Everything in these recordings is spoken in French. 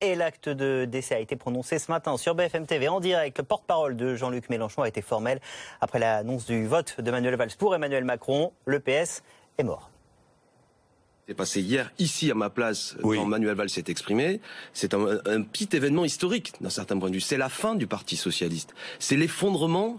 et l'acte de décès a été prononcé ce matin sur BFM TV en direct. Le porte-parole de Jean-Luc Mélenchon a été formel après l'annonce du vote de Manuel Valls pour Emmanuel Macron. Le PS est mort. C'est passé hier ici à ma place quand Manuel Valls s'est exprimé. C'est un, un petit événement historique d'un certain point de vue. C'est la fin du Parti socialiste. C'est l'effondrement,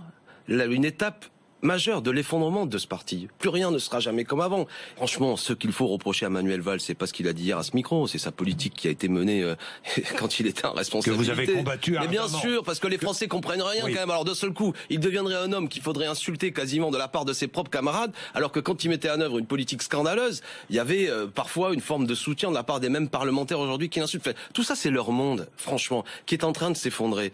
une étape majeur de l'effondrement de ce parti. Plus rien ne sera jamais comme avant. Franchement, ce qu'il faut reprocher à Manuel Valls, c'est pas ce qu'il a dit hier à ce micro, c'est sa politique qui a été menée euh, quand il était en responsabilité. Que vous avez combattu Mais bien sûr, parce que les Français comprennent rien quand même. Alors de seul coup, il deviendrait un homme qu'il faudrait insulter quasiment de la part de ses propres camarades, alors que quand il mettait en œuvre une politique scandaleuse, il y avait euh, parfois une forme de soutien de la part des mêmes parlementaires aujourd'hui qui l'insultent. Tout ça, c'est leur monde, franchement, qui est en train de s'effondrer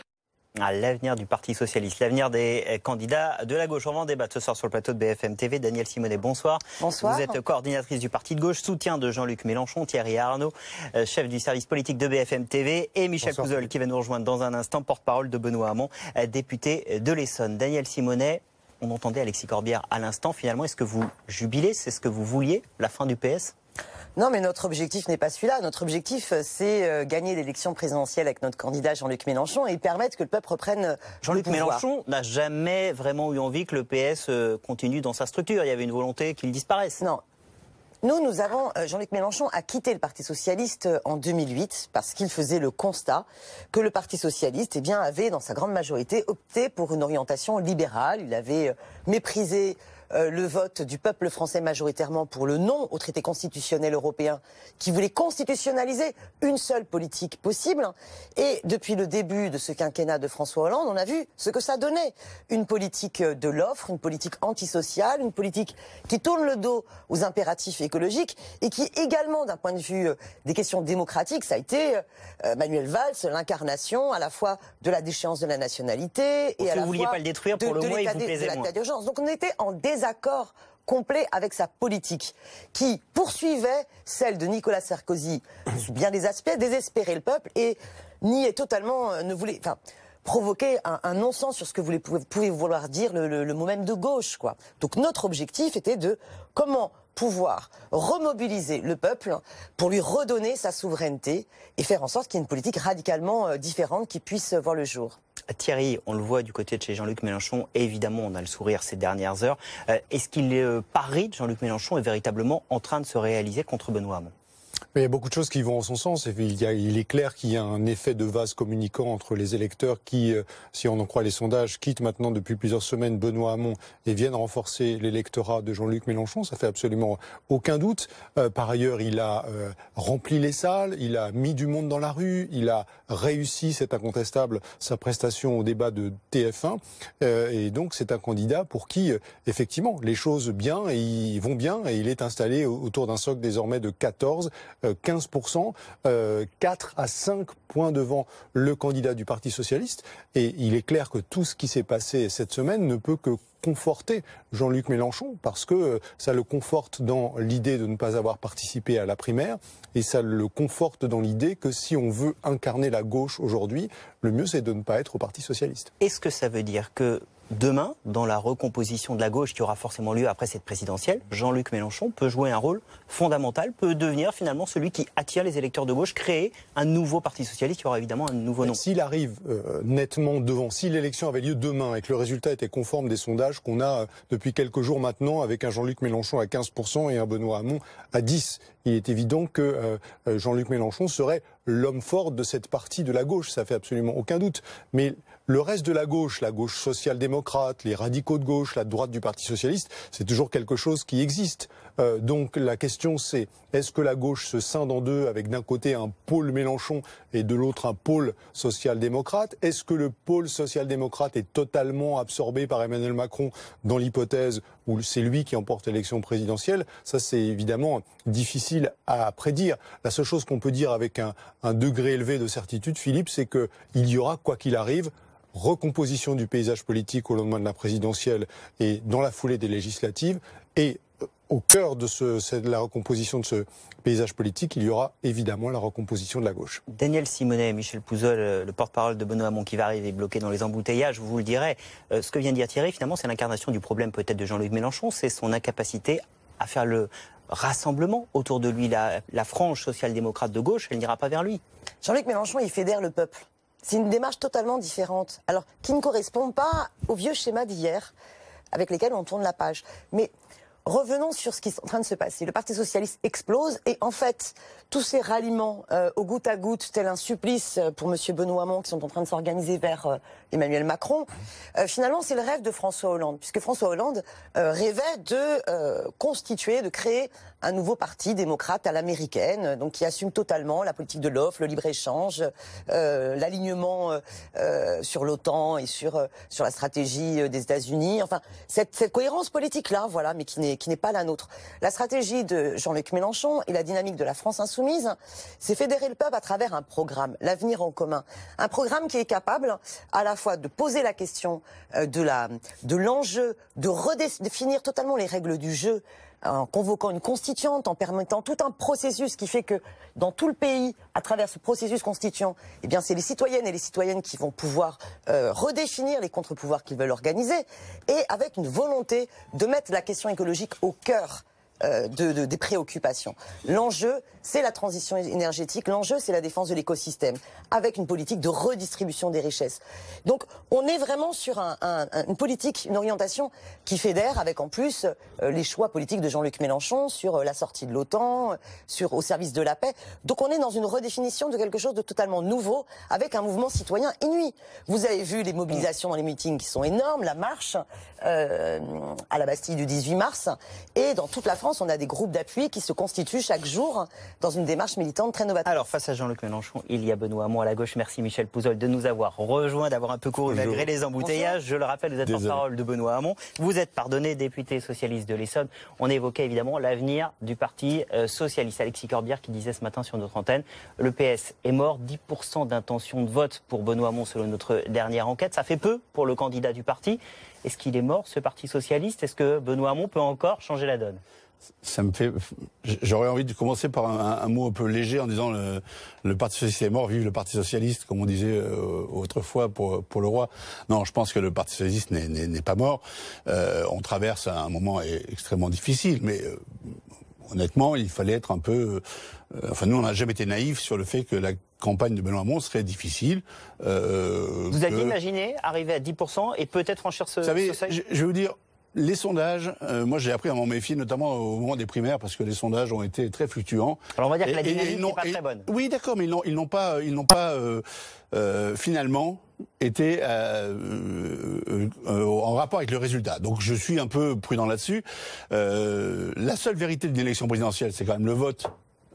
l'avenir du Parti Socialiste, l'avenir des euh, candidats de la gauche. On va ce soir sur le plateau de BFM TV. Daniel Simonet, bonsoir. Bonsoir. Vous êtes coordinatrice du Parti de gauche, soutien de Jean-Luc Mélenchon, Thierry Arnaud, euh, chef du service politique de BFM TV, et Michel Couzol qui va nous rejoindre dans un instant, porte-parole de Benoît Hamon, euh, député de l'Essonne. Daniel Simonet, on entendait Alexis Corbière à l'instant. Finalement, est-ce que vous jubilez C'est ce que vous vouliez, la fin du PS non, mais notre objectif n'est pas celui-là. Notre objectif, euh, c'est euh, gagner l'élection présidentielle avec notre candidat Jean-Luc Mélenchon et permettre que le peuple reprenne. Euh, Jean-Luc Mélenchon n'a jamais vraiment eu envie que le PS continue dans sa structure. Il y avait une volonté qu'il disparaisse. Non. Nous, nous avons, Jean-Luc Mélenchon a quitté le Parti Socialiste en 2008 parce qu'il faisait le constat que le Parti Socialiste eh bien, avait, dans sa grande majorité, opté pour une orientation libérale. Il avait méprisé euh, le vote du peuple français majoritairement pour le non au traité constitutionnel européen, qui voulait constitutionnaliser une seule politique possible. Et depuis le début de ce quinquennat de François Hollande, on a vu ce que ça donnait. Une politique de l'offre, une politique antisociale, une politique qui tourne le dos aux impératifs écologiques et qui également, d'un point de vue euh, des questions démocratiques, ça a été euh, Manuel Valls, l'incarnation à la fois de la déchéance de la nationalité et oh, à la fois pas le détruire pour de, l'état d'urgence. Donc on était en désaccord complet avec sa politique, qui poursuivait celle de Nicolas Sarkozy sous bien des aspects, désespérer le peuple et nier totalement, euh, ne voulait, enfin, provoquer un, non-sens sur ce que vous pouvez, pouvez vouloir dire le, le mot même de gauche, quoi. Donc notre objectif était de comment pouvoir remobiliser le peuple pour lui redonner sa souveraineté et faire en sorte qu'il y ait une politique radicalement euh, différente qui puisse euh, voir le jour. Euh, Thierry, on le voit du côté de chez Jean-Luc Mélenchon, évidemment on a le sourire ces dernières heures. Est-ce qu'il est, Jean-Luc Mélenchon est véritablement en train de se réaliser contre Benoît Hamon il y a beaucoup de choses qui vont en son sens. Il, il est clair qu'il y a un effet de vase communicant entre les électeurs qui, euh, si on en croit les sondages, quittent maintenant depuis plusieurs semaines Benoît Hamon et viennent renforcer l'électorat de Jean-Luc Mélenchon. Ça fait absolument aucun doute. Euh, par ailleurs, il a euh, rempli les salles, il a mis du monde dans la rue, il a réussi, c'est incontestable, sa prestation au débat de TF1. et donc, c'est un candidat pour qui, effectivement, les choses bien et ils vont bien et il est installé autour d'un socle désormais de 14 15%, euh, 4 euh, à 5 points devant le candidat du Parti socialiste. Et il est clair que tout ce qui s'est passé cette semaine ne peut que conforter Jean-Luc Mélenchon parce que euh, ça le conforte dans l'idée de ne pas avoir participé à la primaire et ça le conforte dans l'idée que si on veut incarner la gauche aujourd'hui, le mieux c'est de ne pas être au Parti socialiste. Est-ce que ça veut dire que demain, dans la recomposition de la gauche qui aura forcément lieu après cette présidentielle, Jean-Luc Mélenchon peut jouer un rôle fondamental, peut devenir finalement celui qui attire les électeurs de gauche, créer un nouveau parti socialiste qui aura évidemment un nouveau nom. S'il arrive euh, nettement devant, si l'élection avait lieu demain et que le résultat était conforme des sondages qu'on a euh, depuis quelques jours maintenant avec un Jean-Luc Mélenchon à 15% et un Benoît Hamon à 10%, il est évident que euh, Jean-Luc Mélenchon serait l'homme fort de cette partie de la gauche, ça fait absolument aucun doute. Mais le reste de la gauche, la gauche social-démocrate, les radicaux de gauche, la droite du Parti socialiste, c'est toujours quelque chose qui existe. Euh, donc la question c'est, est-ce que la gauche se scinde en deux avec d'un côté un pôle Mélenchon et de l'autre un pôle social-démocrate Est-ce que le pôle social-démocrate est totalement absorbé par Emmanuel Macron dans l'hypothèse où c'est lui qui emporte l'élection présidentielle Ça c'est évidemment difficile à prédire. La seule chose qu'on peut dire avec un, un degré élevé de certitude, Philippe, c'est qu'il y aura, quoi qu'il arrive, recomposition du paysage politique au lendemain de la présidentielle et dans la foulée des législatives. Et euh, au cœur de, ce, la recomposition de ce paysage politique, il y aura évidemment la recomposition de la gauche. Daniel Simonet, Michel Pouzol, euh, le porte-parole de Benoît Hamon qui va arriver bloqué dans les embouteillages, vous le direz. Euh, ce que vient de dire Thierry, finalement, c'est l'incarnation du problème peut-être de Jean-Luc Mélenchon, c'est son incapacité à faire le rassemblement autour de lui. La, la frange social-démocrate de gauche, elle n'ira pas vers lui. Jean-Luc Mélenchon, il fédère le peuple. C'est une démarche totalement différente, alors qui ne correspond pas au vieux schéma d'hier avec lesquels on tourne la page. Mais revenons sur ce qui est en train de se passer. Le Parti socialiste explose et en fait, tous ces ralliements euh, au goutte à goutte, tel un supplice euh, pour M. Benoît Hamon, qui sont en train de s'organiser vers euh, Emmanuel Macron, finalement, c'est le rêve de François Hollande, puisque François Hollande rêvait de constituer, de créer un nouveau parti démocrate à l'américaine, donc qui assume totalement la politique de l'offre, le libre-échange, l'alignement sur l'OTAN et sur, sur la stratégie des États-Unis. Enfin, cette, cette cohérence politique-là, voilà, mais qui n'est qui n'est pas la nôtre. La stratégie de Jean-Luc Mélenchon et la dynamique de la France insoumise, c'est fédérer le peuple à travers un programme, l'avenir en commun. Un programme qui est capable à la fois de poser la question euh, de l'enjeu, de, de redéfinir totalement les règles du jeu en convoquant une constituante, en permettant tout un processus qui fait que dans tout le pays, à travers ce processus constituant, eh bien, c'est les citoyennes et les citoyennes qui vont pouvoir euh, redéfinir les contre-pouvoirs qu'ils veulent organiser, et avec une volonté de mettre la question écologique au cœur euh, de, des préoccupations. L'enjeu, c'est la transition énergétique, l'enjeu, c'est la défense de l'écosystème, avec une politique de redistribution des richesses. Donc, on est vraiment sur un, un, une politique, une orientation qui fédère, avec en plus euh, les choix politiques de Jean-Luc Mélenchon sur euh, la sortie de l'OTAN, sur au service de la paix. Donc, on est dans une redéfinition de quelque chose de totalement nouveau, avec un mouvement citoyen inuit. Vous avez vu les mobilisations dans les meetings qui sont énormes, la marche à la Bastille du 18 mars, et dans toute la France on a des groupes d'appui qui se constituent chaque jour dans une démarche militante très novatrice. Alors, face à Jean-Luc Mélenchon, il y a Benoît Hamon à la gauche. Merci Michel Pouzol de nous avoir rejoints, d'avoir un peu couru malgré les embouteillages. Je le rappelle, vous êtes en parole de Benoît Hamon. Vous êtes, pardonné, député socialiste de l'Essonne. On évoquait évidemment l'avenir du Parti euh, socialiste. Alexis Corbière qui disait ce matin sur notre antenne, le PS est mort, 10% d'intention de vote pour Benoît Hamon selon notre dernière enquête. Ça fait peu pour le candidat du parti. Est-ce qu'il est mort, ce Parti socialiste Est-ce que Benoît Hamon peut encore changer la donne ça me fait. J'aurais envie de commencer par un, mot un peu léger en disant le, Parti socialiste est mort, vive le Parti socialiste, comme on disait euh, autrefois pour, le roi. Non, je pense que le Parti socialiste n'est pas mort. Euh, on traverse un moment extrêmement difficile, mais euh, honnêtement, il fallait être un peu. Euh, enfin, nous, on n'a jamais été naïfs sur le fait que la campagne de Benoît Hamon serait difficile. Euh, vous avez imaginé arriver à 10% et peut-être franchir ce. Vous savez, je, vais vous dire, les sondages, euh, moi j'ai appris à m'en méfier, notamment au moment des primaires, parce que les sondages ont été très fluctuants. Alors on va dire que la dynamique n'est pas très bonne. Oui, d'accord, mais ils n'ont pas, ils n'ont pas finalement était euh, euh, euh, en rapport avec le résultat. Donc je suis un peu prudent là-dessus. la seule vérité d'une élection présidentielle, c'est quand même le vote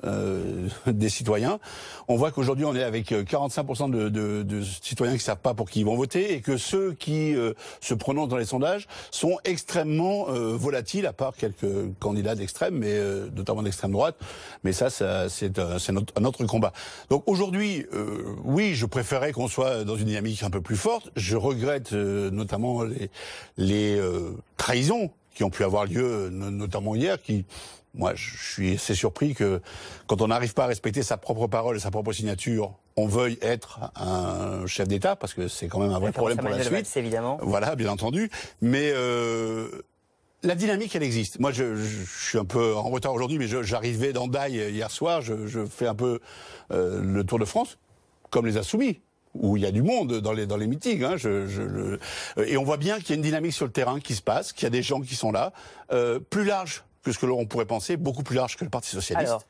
euh, des citoyens. On voit qu'aujourd'hui, on est avec 45% euh, de, de, de, citoyens qui ne savent pas pour qui ils vont voter et que ceux qui euh, se prononcent dans les sondages sont extrêmement volatiles, à part quelques candidats d'extrême, mais notamment d'extrême droite. Mais ça, c'est un, autre combat. Donc aujourd'hui, oui, je préférais qu'on soit dans une dynamique un peu plus forte. Je regrette notamment les, les trahisons qui ont pu avoir lieu, notamment hier, qui moi, je suis assez surpris que quand on n'arrive pas à respecter sa propre parole et sa propre signature, on veuille être un chef d'État, parce que c'est quand même un vrai problème pour la suite. évidemment. Voilà, bien entendu. Mais euh, la dynamique, elle existe. Moi, je, je, suis un peu en retard aujourd'hui, mais j'arrivais d'Andaille hier soir, je, je, fais un peu euh, le Tour de France, comme les Assoumis, où il y a du monde dans les dans les meetings. Hein, je, je, Et on voit bien qu'il y a une dynamique sur le terrain qui se passe, qu'il y a des gens qui sont là, euh, plus large plus que l'on pourrait penser, beaucoup plus large que le Parti socialiste.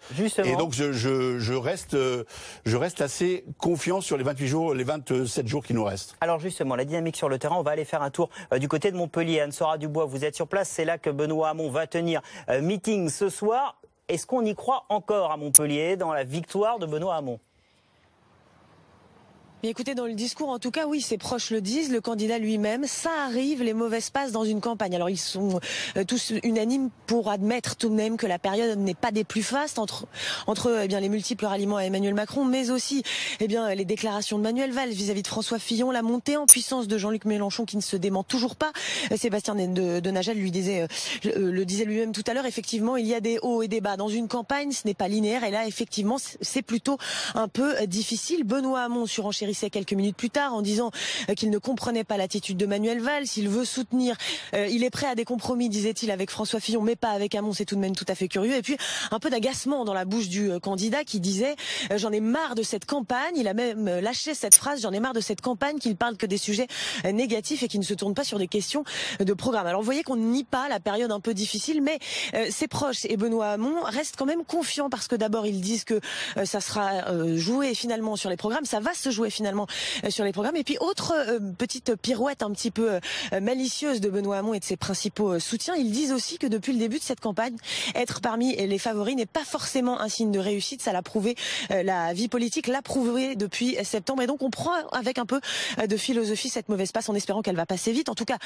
Et donc je, reste, euh, je reste assez confiant sur les 28 jours, les 27 jours qui nous restent. Alors justement, la dynamique sur le terrain, on va aller faire un tour euh, du côté de Montpellier. Anne-Sora Dubois, vous êtes sur place, c'est là que Benoît Hamon va tenir euh, meeting ce soir. Est-ce qu'on y croit encore à Montpellier dans la victoire de Benoît Hamon mais écoutez, dans le discours, en tout cas, oui, ses proches le disent, le candidat lui-même, ça arrive, les mauvaises passes dans une campagne. Alors ils sont euh, tous unanimes pour admettre tout de même que la période n'est pas des plus fastes entre, entre eh bien, les multiples ralliements à Emmanuel Macron, mais aussi eh bien, les déclarations de Manuel Valls vis-à-vis de François Fillon, la montée en puissance de Jean-Luc Mélenchon qui ne se dément toujours pas. Euh, Sébastien de, de lui disait, euh, le disait lui-même tout à l'heure, effectivement, il y a des hauts et des bas. Dans une campagne, ce n'est pas linéaire et là, effectivement, c'est plutôt un peu difficile. Benoît Hamon sur Enchérie quelques minutes plus tard en disant euh, qu'il ne comprenait pas l'attitude de Manuel Valls. Il veut soutenir, euh, il est prêt à des compromis, disait-il, avec François Fillon, mais pas avec Hamon. C'est tout de même tout à fait curieux. Et puis un peu d'agacement dans la bouche du euh, candidat qui disait j'en ai marre de cette campagne. Il a même lâché cette phrase j'en ai marre de cette campagne qu'il parle que des sujets négatifs et qui ne se tourne pas sur des questions de programme. Alors vous voyez qu'on nie pas la période un peu difficile, mais ses proches et Benoît Hamon reste quand même confiant parce que d'abord ils disent que ça sera joué finalement sur les programmes, ça va se jouer finalement finalement euh, sur les programmes. Et puis autre euh, petite pirouette un petit peu euh, malicieuse de Benoît Hamon et de ses principaux soutiens, ils disent aussi que depuis le début de cette campagne, être parmi les favoris n'est pas forcément un signe de réussite. Ça l'a prouvé, la vie politique l'a prouvé depuis septembre. Et donc on prend avec un peu de philosophie cette mauvaise passe en espérant qu'elle va passer vite. En tout cas,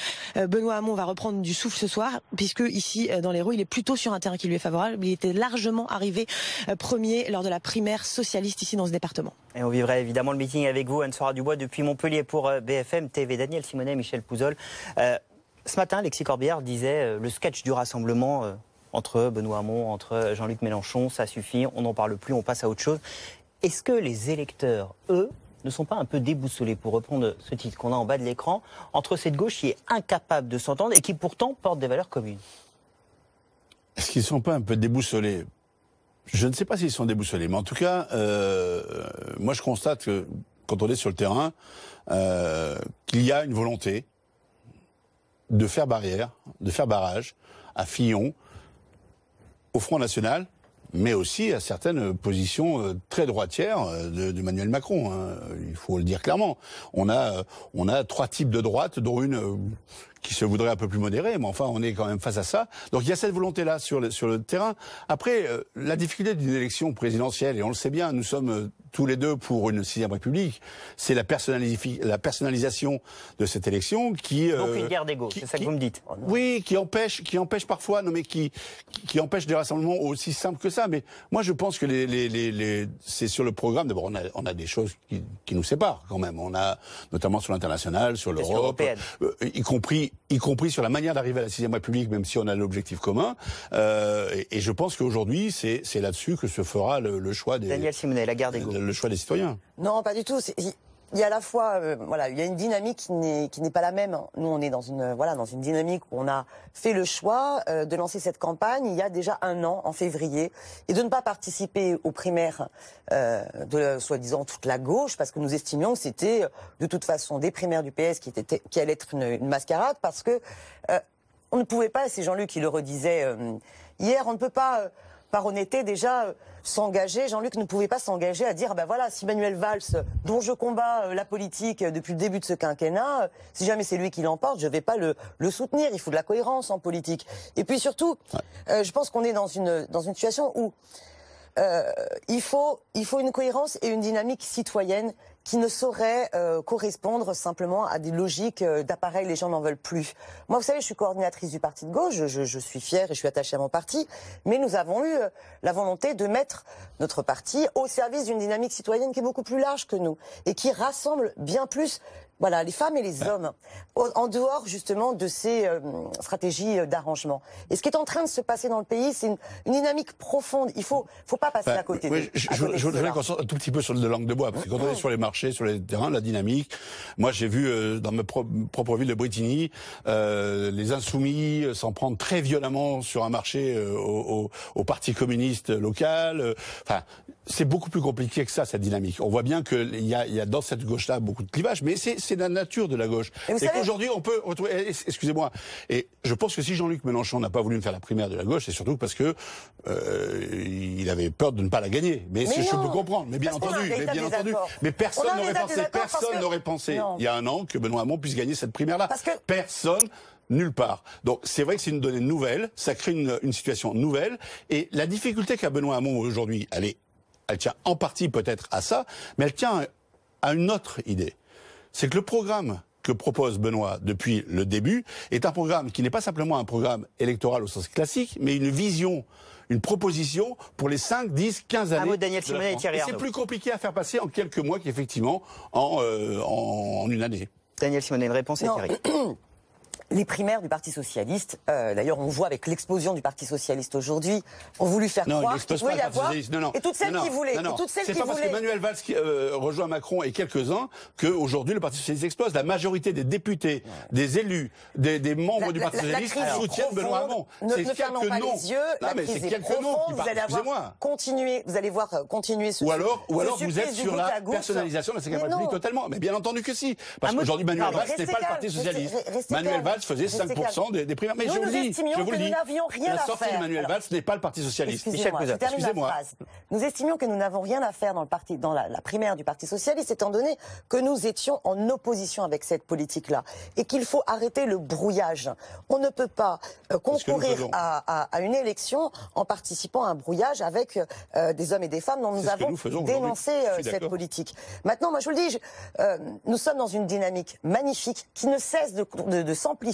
Benoît Hamon va reprendre du souffle ce soir puisque ici dans les roues, il est plutôt sur un terrain qui lui est favorable. Il était largement arrivé premier lors de la primaire socialiste ici dans ce département. Et on vivrait évidemment le meeting avec vous, Anne-Sora Dubois, depuis Montpellier pour euh, BFM TV. Daniel Simonet, Michel Pouzol. Euh, ce matin, Lexi Corbière disait euh, le sketch du rassemblement entre Benoît Hamon, entre Jean-Luc Mélenchon, ça suffit, on n'en parle plus, on passe à autre chose. Est-ce que les électeurs, eux, ne sont pas un peu déboussolés, pour reprendre ce titre qu'on a en bas de l'écran, entre cette gauche qui est incapable de s'entendre et qui pourtant porte des valeurs communes Est-ce qu'ils ne sont pas un peu déboussolés je ne sais pas s'ils sont déboussolés, mais en tout cas, euh, moi je constate que quand on est sur le terrain, euh, qu'il y a une volonté de faire barrière, de faire barrage à Fillon, au Front National, mais aussi à certaines positions euh, très droitières de, Macron. Hein. Il faut le dire clairement. On a, on a trois types de droite, dont une qui se voudrait un peu plus modéré, mais enfin, on est quand même face à ça. Donc il y a cette volonté-là sur le, sur le terrain. Après, euh, la difficulté d'une élection présidentielle, et on le sait bien, nous sommes euh, tous les deux pour une sixième république, c'est la, personnalisation de cette élection qui... Euh, Donc une guerre d'ego, c'est ça que vous me dites. Oui, qui empêche, qui empêche parfois, non mais qui, qui empêche des rassemblements aussi simples que ça. Mais moi je pense que les, les, les, les... c'est sur le programme, d'abord on a, on a des choses qui, qui nous séparent quand même. On a notamment sur l'international, sur l'Europe, euh, y compris y compris sur la manière d'arriver à la sixième République, même si on a l'objectif commun. Euh, et, je pense qu'aujourd'hui, c'est là-dessus que se fera le, choix des. Daniel Simonet, la garde Le choix des citoyens. Non, pas du tout il y a à la fois, euh, voilà, il y a une dynamique qui n'est pas la même. Nous, on est dans une voilà dans une dynamique où on a fait le choix euh, de lancer cette campagne il y a déjà un an, en février, et de ne pas participer aux primaires euh, de soi-disant toute la gauche parce que nous estimions que c'était de toute façon des primaires du PS qui étaient qui allaient être une, mascarade parce que on ne pouvait pas, c'est Jean-Luc qui le redisait hier, on ne peut pas par honnêteté déjà euh, s'engager. Jean-Luc ne pouvait pas s'engager à dire, ah ben voilà, si Manuel Valls, dont je combats euh, la politique euh, depuis le début de ce quinquennat, si jamais c'est lui qui l'emporte, je ne vais pas le, soutenir. Il faut de la cohérence en politique. Et puis surtout, je pense qu'on est dans une, dans une situation où euh, il, faut, il faut une cohérence et une dynamique citoyenne qui ne saurait euh, correspondre simplement à des logiques euh, d'appareil. Les gens n'en veulent plus. Moi, vous savez, je suis coordinatrice du parti de gauche. Je, je, suis fière et je suis attachée à mon parti. Mais nous avons eu euh, la volonté de mettre notre parti au service d'une dynamique citoyenne qui est beaucoup plus large que nous et qui rassemble bien plus voilà, les femmes et les hommes, en dehors justement de ces euh, stratégies euh, d'arrangement. Et ce qui est en train de se passer dans le pays, c'est une, une, dynamique profonde. Il faut, faut pas passer à côté. je, je, voudrais qu'on soit un tout petit peu sur le langue de bois, parce qu'on est oh. sur les marchés, sur les terrains, la dynamique. Moi, j'ai vu euh, dans ma propre ville de Brittany, euh, les insoumis s'en prendre très violemment sur un marché au, au, au, parti communiste local. Enfin, c'est beaucoup plus compliqué que ça, cette dynamique. On voit bien qu'il y, y a, dans cette gauche-là beaucoup de clivages, mais c'est la nature de la gauche. Et, qu'aujourd'hui, on peut retrouver... Eh, excusez-moi. Et je pense que si Jean-Luc Mélenchon n'a pas voulu me faire la primaire de la gauche, c'est surtout parce que euh, il avait peur de ne pas la gagner. Mais, je peux comprendre. Mais bien entendu. Mais bien entendu. Mais personne n'aurait pensé, personne n'aurait pensé, il y a un an, que Benoît Hamon puisse gagner cette primaire-là. Que... Personne nulle part. Donc c'est vrai que c'est une donnée nouvelle, ça crée une, une situation nouvelle, et la difficulté qu'a Benoît Hamon aujourd'hui, elle est elle tient en partie peut-être à ça, mais elle tient à une autre idée. C'est que le programme que propose Benoît depuis le début est un programme qui n'est pas simplement un programme électoral au sens classique, mais une vision, une proposition pour les 5, 10, 15 années. et C'est plus compliqué à faire passer en quelques mois qu'effectivement en, euh, en, une année. Daniel Simonet, une réponse Thierry. les primaires du Parti socialiste, euh, d'ailleurs on voit avec l'explosion du Parti socialiste aujourd'hui, ont voulu faire croire qu'il pouvait avoir et toutes celles qui voulaient. c'est toutes celles qui pas parce que Manuel Valls qui, euh, rejoint Macron et quelques-uns qu'aujourd'hui le Parti socialiste explose. La majorité des députés, des élus, des, des membres du Parti socialiste soutiennent Benoît Hamon. Ne, ne fermons pas les yeux. mais c'est quelques profonde, Vous allez avoir vous allez voir euh, continuer ce. Ou alors, ou alors vous êtes sur la personnalisation de la Sécurité publique totalement. Mais bien entendu que si, parce ah, qu'aujourd'hui Manuel Valls n'est pas le Parti socialiste faisait 5% des, primaires. nous, je, vous que nous rien à faire. La sortie d'Emmanuel Valls n'est pas le Parti Socialiste. Excusez-moi, Nous estimions que nous n'avons rien à faire dans, le parti, dans la, primaire du Parti Socialiste, étant donné que nous étions en opposition avec cette politique-là. Et qu'il faut arrêter le brouillage. On ne peut pas euh, concourir à, une élection en participant à un brouillage avec euh, des hommes et des femmes dont nous avons dénoncé euh, cette politique. Maintenant, moi je vous le dis, nous sommes dans une dynamique magnifique qui ne cesse de, de, de s'amplifier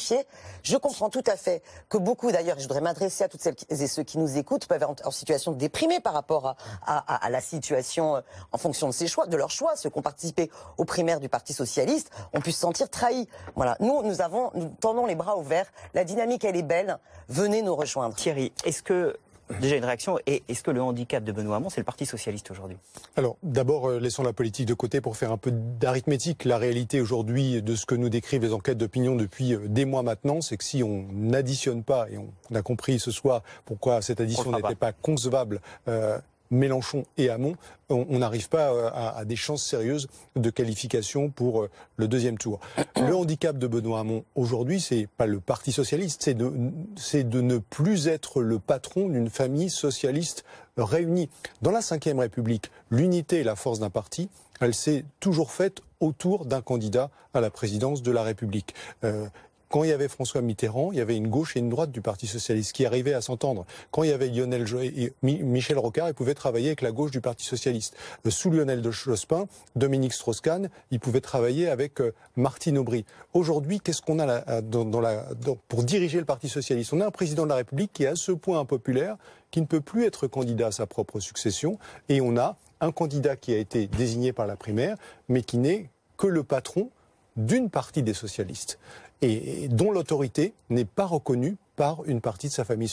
je comprends tout à fait que beaucoup, d'ailleurs, je voudrais m'adresser à toutes celles et ceux qui nous écoutent, peuvent être en situation déprimée par rapport à, la situation euh, en fonction de ses choix, de leurs choix. Ceux qui ont participé aux primaires du Parti socialiste ont pu se sentir trahis. Voilà. Nous, nous avons, nous tendons les bras ouverts. La dynamique, elle est belle. Venez nous rejoindre. Thierry, est-ce que Déjà une réaction. Et est-ce que le handicap de Benoît Hamon, c'est le Parti socialiste aujourd'hui Alors, d'abord, euh, laissons la politique de côté pour faire un peu d'arithmétique. La réalité aujourd'hui de ce que nous décrivent les enquêtes d'opinion depuis euh, des mois maintenant, c'est que si on n'additionne pas, et on a compris ce soir pourquoi cette addition n'était pas. concevable euh, Mélenchon et Hamon, on n'arrive pas euh, à, des chances sérieuses de qualification pour euh, le deuxième tour. Le handicap de Benoît Hamon aujourd'hui, c'est pas le Parti socialiste, c'est de, de ne plus être le patron d'une famille socialiste réunie. Dans la Ve République, l'unité et la force d'un parti, elle s'est toujours faite autour d'un candidat à la présidence de la République. Euh, quand il y avait François Mitterrand, il y avait une gauche et une droite du Parti socialiste qui arrivaient à s'entendre. Quand il y avait Lionel Michel Rocard, il pouvait travailler avec la gauche du Parti socialiste. Euh, sous Lionel de Jospin, Dominique Strauss-Kahn, il pouvait travailler avec euh, Martine Aubry. Aujourd'hui, qu'est-ce qu'on a euh, dans, la, pour diriger le Parti socialiste On a un président de la République qui est à ce point impopulaire qui ne peut plus être candidat à sa propre succession et on a un candidat qui a été désigné par la primaire mais qui n'est que le patron d'une partie des socialistes et dont l'autorité n'est pas reconnue par une partie de sa famille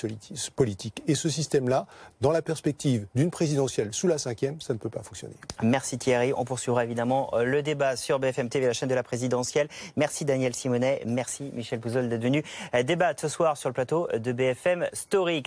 politique. Et ce système-là, dans la perspective d'une présidentielle sous la cinquième, ça ne peut pas fonctionner. Merci Thierry. On poursuivra évidemment euh, le débat sur BFM TV, la chaîne de la présidentielle. Merci Daniel Simonet. Merci Michel Pouzol d'être venu euh, débattre ce soir sur le plateau de BFM Story.